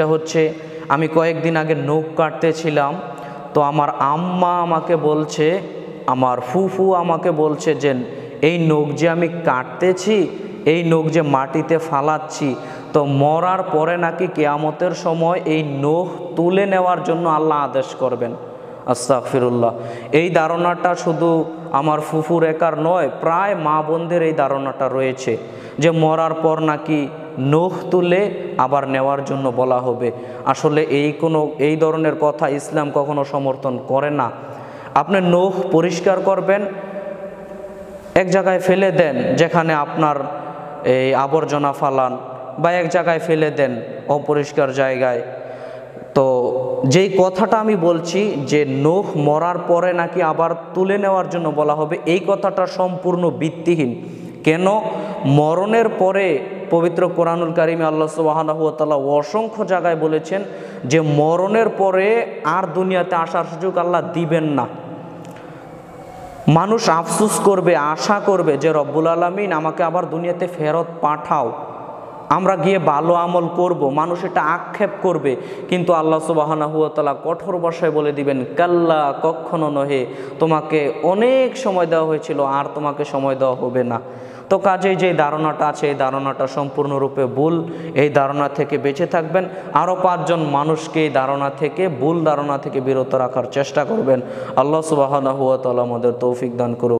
সেটা হচ্ছে আমি কয়েকদিন আগে নখ কাটতেছিলাম তো আমার আম্মা আমাকে বলছে আমার ফুফু আমাকে বলছে যে এই নখ যে আমি কাটতেছি এই নখ যে মাটিতে ফালাচ্ছি তো মরার পরে নাকি কেয়ামতের সময় এই নখ তুলে নেওয়ার জন্য আল্লাহ আদেশ করবেন ফিরুল্লাহ এই ধারণাটা শুধু আমার ফুফুর একার নয় প্রায় মা বোনদের এই ধারণাটা রয়েছে যে মরার পর নাকি নোহ তুলে আবার নেওয়ার জন্য বলা হবে আসলে এই কোনো এই ধরনের কথা ইসলাম কখনো সমর্থন করে না আপনি নোহ পরিষ্কার করবেন এক জায়গায় ফেলে দেন যেখানে আপনার এই আবর্জনা ফালান বা এক জায়গায় ফেলে দেন অপরিষ্কার জায়গায় তো যেই কথাটা আমি বলছি যে নোখ মরার পরে নাকি আবার তুলে নেওয়ার জন্য বলা হবে এই কথাটা সম্পূর্ণ ভিত্তিহীন কেন মরণের পরে পবিত্র কোরআনুল কারিমে আল্লাহ সুবাহানহতাল্লাহ অসংখ্য জায়গায় বলেছেন যে মরণের পরে আর দুনিয়াতে আসার সুযোগ আল্লাহ দিবেন না মানুষ আফসুস করবে আশা করবে যে রব্বুল আলমিন আমাকে আবার দুনিয়াতে ফেরত পাঠাও আমরা গিয়ে ভালো আমল করব মানুষ এটা আক্ষেপ করবে কিন্তু আল্লাহ সুবাহানা হুয়াতালা কঠোর বাসায় বলে দিবেন কাল্লা কখনো নহে তোমাকে অনেক সময় দেওয়া হয়েছিল আর তোমাকে সময় দেওয়া হবে না তো কাজেই যে ধারণাটা আছে এই ধারণাটা সম্পূর্ণরূপে ভুল এই ধারণা থেকে বেঁচে থাকবেন আরও পাঁচজন মানুষকে এই ধারণা থেকে ভুল ধারণা থেকে বিরত রাখার চেষ্টা করবেন আল্লাহ সুবাহানা হুয়াতালা আমাদের তৌফিক দান করুক